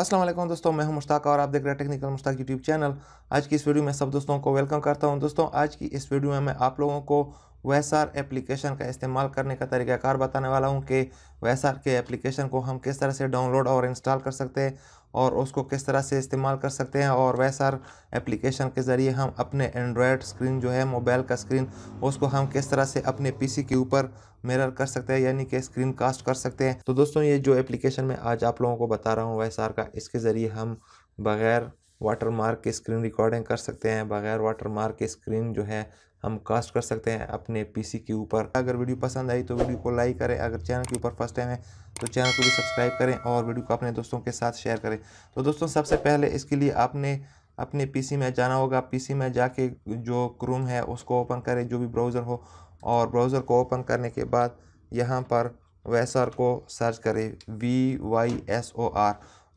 असलम दोस्तों मैं हूं मुश्ताक और आप देख रहे हैं टेक्निकल मुश्ताक यूट्यूब चैनल आज की इस वीडियो में सब दोस्तों को वेलकम करता हूं दोस्तों आज की इस वीडियो में मैं आप लोगों को वैसार एप्लीकेशन का इस्तेमाल करने का तरीक़ाकार बताने वाला हूं कि वैसार के एप्लीकेशन को हम किस तरह से डाउनलोड और इंस्टॉल कर सकते हैं और उसको किस तरह से इस्तेमाल कर सकते हैं और वैसा एप्लीकेशन के ज़रिए हम अपने एंड्रॉयड स्क्रीन जो है मोबाइल का स्क्रीन उसको हम किस तरह से अपने पीसी के ऊपर मिरर कर सकते हैं यानी कि स्क्रीन कास्ट कर सकते हैं तो दोस्तों ये जो एप्लीकेशन मैं आज आप लोगों को बता रहा हूँ वैसा का इसके ज़रिए हम बग़ैर वाटर मार्क की स्क्रीन रिकॉर्डिंग कर सकते हैं बग़ैर वाटर मार्क की स्क्रीन जो है हम कास्ट कर सकते हैं अपने पीसी के ऊपर अगर वीडियो पसंद आई तो वीडियो को लाइक करें अगर चैनल के ऊपर फर्स्ट टाइम है तो चैनल को भी सब्सक्राइब करें और वीडियो को अपने दोस्तों के साथ शेयर करें तो दोस्तों सबसे पहले इसके लिए आपने अपने पीसी में जाना होगा पीसी में जाके जो क्रूम है उसको ओपन करें जो भी ब्राउज़र हो और ब्राउज़र को ओपन करने के बाद यहाँ पर वैसर को सर्च करें V Y S O R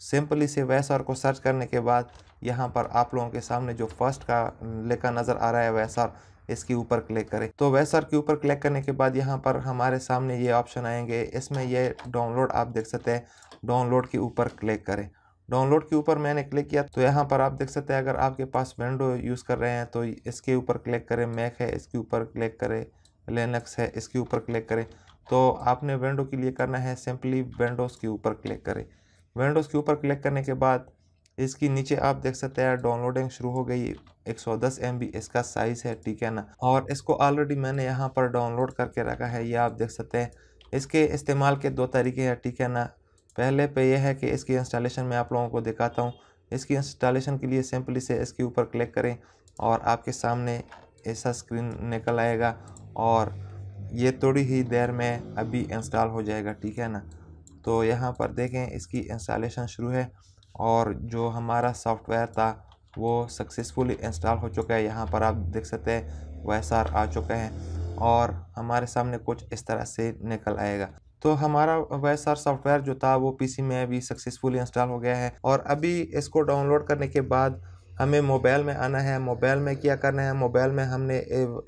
simply से वैसर को सर्च करने के बाद यहाँ पर आप लोगों के सामने जो फर्स्ट का लेकर नज़र आ रहा है वैसर इसके ऊपर क्लिक करें तो वेसर के ऊपर क्लिक करने के बाद यहाँ पर हमारे सामने ये ऑप्शन आएंगे इसमें ये डाउनलोड आप देख सकते हैं डाउनलोड के ऊपर क्लिक करें डाउनलोड के ऊपर मैंने क्लिक किया तो यहाँ पर आप देख सकते हैं अगर आपके पास विंडो यूज़ कर रहे हैं तो इसके ऊपर क्लिक करें मैक है इसके ऊपर क्लिक करें लेनक्स है इसके ऊपर क्लिक करें तो आपने विंडो के लिए करना है सिंपली विंडोज़ के ऊपर क्लिक करें विंडोज़ के ऊपर क्लिक करने के बाद इसकी नीचे आप देख सकते हैं डाउनलोडिंग शुरू हो गई 110 बी इसका साइज है ठीक है ना और इसको ऑलरेडी मैंने यहाँ पर डाउनलोड करके रखा है ये आप देख सकते हैं इसके इस्तेमाल के दो तरीके हैं ठीक है ना पहले पे यह है कि इसकी इंस्टॉलेशन मैं आप लोगों को दिखाता हूँ इसकी इंस्टॉलेशन के लिए सिंपली से इसके ऊपर क्लिक करें और आपके सामने ऐसा स्क्रीन निकल आएगा और ये थोड़ी ही देर में अभी इंस्टॉल हो जाएगा ठीक है ना तो यहाँ पर देखें इसकी इंस्टॉलेशन शुरू है और जो हमारा सॉफ्टवेयर था वो सक्सेसफुली इंस्टॉल हो चुका है यहाँ पर आप देख सकते हैं वाई आ चुका है और हमारे सामने कुछ इस तरह से निकल आएगा तो हमारा वैस सॉफ्टवेयर जो था वो पीसी में भी सक्सेसफुली इंस्टॉल हो गया है और अभी इसको डाउनलोड करने के बाद हमें मोबाइल में आना है मोबाइल में क्या करना है मोबाइल में हमने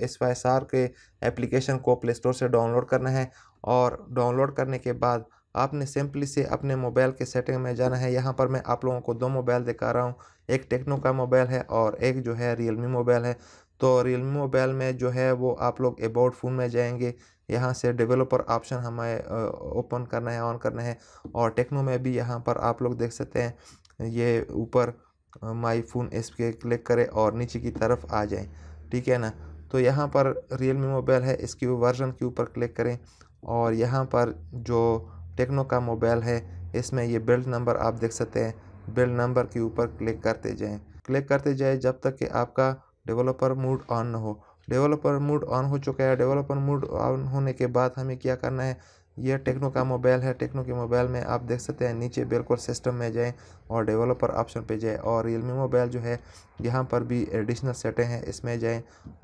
इस वाई के एप्लीकेशन को प्ले स्टोर से डाउनलोड करना है और डाउनलोड करने के बाद आपने सिंपली से अपने मोबाइल के सेटिंग में जाना है यहाँ पर मैं आप लोगों को दो मोबाइल दिखा रहा हूँ एक टेक्नो का मोबाइल है और एक जो है रियलमी मोबाइल है तो रियलमी मोबाइल में जो है वो आप लोग अबाउट फ़ोन में जाएंगे यहाँ से डेवलपर ऑप्शन हमें ओपन करना है ऑन करना है और टेक्नो में भी यहाँ पर आप लोग देख सकते हैं ये ऊपर माई फ़ोन इस पर क्लिक करें और नीचे की तरफ आ जाएं ठीक है ना तो यहाँ पर रियल मी मोबाइल है इसकी वर्जन के ऊपर क्लिक करें और यहाँ पर जो टेक्नो का मोबाइल है इसमें ये बिल्ड नंबर आप देख सकते हैं बिल्ड नंबर के ऊपर क्लिक करते जाएँ क्लिक करते जाएँ जब तक कि आपका डेवलपर मूड ऑन न हो डेवलपर मूड ऑन हो चुका है डेवलपर मूड ऑन होने के बाद हमें क्या करना है यह टेक्नो का मोबाइल है टेक्नो के मोबाइल में आप देख सकते हैं नीचे बिल्कुल सिस्टम में जाएं और डेवलपर ऑप्शन पे जाएं और रियलमी मोबाइल जो है यहाँ पर भी एडिशनल सेटें हैं इसमें जाएं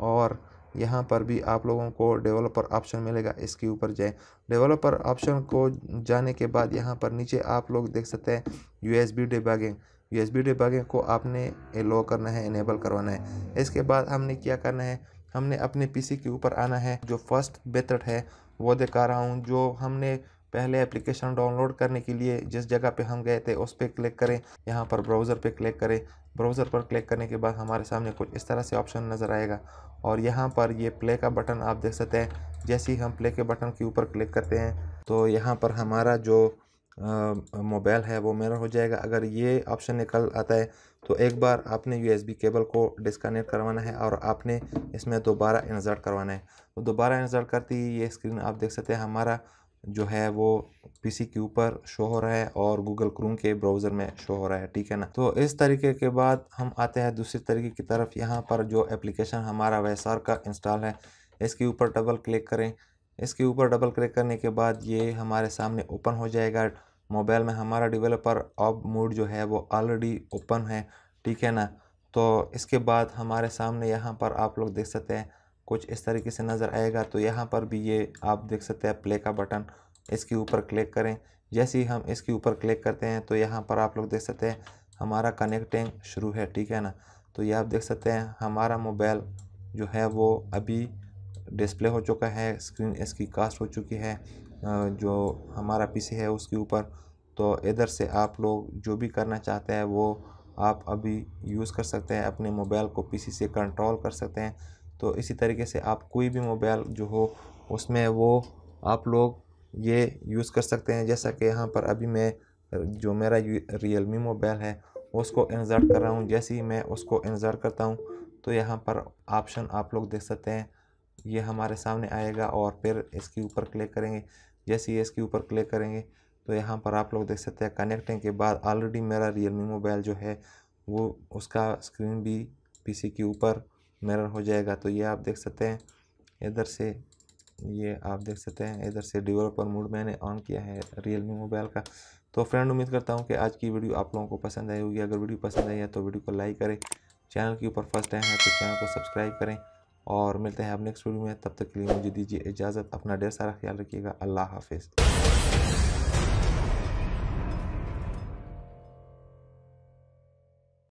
और यहाँ पर भी आप लोगों को डेवलपर ऑप्शन मिलेगा इसके ऊपर जाए डेवलपर ऑप्शन को जाने के बाद यहाँ पर नीचे आप लोग देख सकते हैं U S B debugging U S B debugging को आपने एलो करना है इनेबल करवाना है इसके बाद हमने क्या करना है हमने अपने पीसी के ऊपर आना है जो फर्स्ट मेथड है वो दिखा रहा हूँ जो हमने पहले एप्लीकेशन डाउनलोड करने के लिए जिस जगह पे हम गए थे उस पर क्लिक करें यहाँ पर ब्राउज़र पे क्लिक करें ब्राउज़र पर क्लिक करने के बाद हमारे सामने कुछ इस तरह से ऑप्शन नज़र आएगा और यहाँ पर ये प्ले का बटन आप देख सकते हैं जैसे ही हम प्ले के बटन के ऊपर क्लिक करते हैं तो यहाँ पर हमारा जो मोबाइल है वो मेरा हो जाएगा अगर ये ऑप्शन निकल आता है तो एक बार आपने यू केबल को डिसकनेक्ट करवाना है और आपने इसमें दोबारा इंसर्ट करवाना है तो दोबारा इंसर्ट करते ही ये स्क्रीन आप देख सकते हैं हमारा जो है वो पीसी के ऊपर शो हो रहा है और गूगल क्रोम के ब्राउज़र में शो हो रहा है ठीक है ना तो इस तरीके के बाद हम आते हैं दूसरे तरीके की तरफ यहाँ पर जो एप्लीकेशन हमारा वैसार का इंस्टॉल है इसके ऊपर डबल क्लिक करें इसके ऊपर डबल क्लिक करने के बाद ये हमारे सामने ओपन हो जाएगा मोबाइल में हमारा डिवेलपर ऑफ मूड जो है वो ऑलरेडी ओपन है ठीक है ना तो इसके बाद हमारे सामने यहाँ पर आप लोग देख सकते हैं कुछ इस तरीके से नज़र आएगा तो यहाँ पर भी ये आप देख सकते हैं प्ले का बटन इसके ऊपर क्लिक करें जैसे ही हम इसके ऊपर क्लिक करते हैं तो यहाँ पर आप लोग देख सकते हैं हमारा कनेक्टिंग शुरू है ठीक है ना तो ये आप देख सकते हैं हमारा मोबाइल जो है वो अभी डिस्प्ले हो चुका है स्क्रीन इसकी कास्ट हो चुकी है जो हमारा पीसी है उसके ऊपर तो इधर से आप लोग जो भी करना चाहते हैं वो आप अभी यूज़ कर सकते हैं अपने मोबाइल को पीसी से कंट्रोल कर सकते हैं तो इसी तरीके से आप कोई भी मोबाइल जो हो उसमें वो आप लोग ये यूज़ कर सकते हैं जैसा कि यहाँ पर अभी मैं जो मेरा रियल मी मोबाइल है उसको इंजर्ट कर रहा हूँ जैसे ही मैं उसको इंजर्ट करता हूँ तो यहाँ पर ऑप्शन आप लोग देख सकते हैं ये हमारे सामने आएगा और फिर इसके ऊपर क्लिक करेंगे जैसे ही इसके ऊपर क्लिक करेंगे तो यहाँ पर आप लोग देख सकते हैं कनेक्टिंग के बाद ऑलरेडी मेरा रियल मी मोबाइल जो है वो उसका स्क्रीन भी पी के ऊपर मिरर हो जाएगा तो ये आप देख सकते हैं इधर से ये आप देख सकते हैं इधर से डिवलपर मोड मैंने ऑन किया है रियलमी मोबाइल का तो फ्रेंड उम्मीद करता हूँ कि आज की वीडियो आप लोगों को पसंद आई होगी अगर वीडियो पसंद आई है तो वीडियो को लाइक करें चैनल के ऊपर फर्स्ट टाइम है तो चैनल को सब्सक्राइब करें और मिलते हैं अब नेक्स्ट वीडियो में तब तक के लिए मुझे दीजिए इजाज़त अपना ढेर सारा ख्याल रखिएगा अल्लाह हाफिज़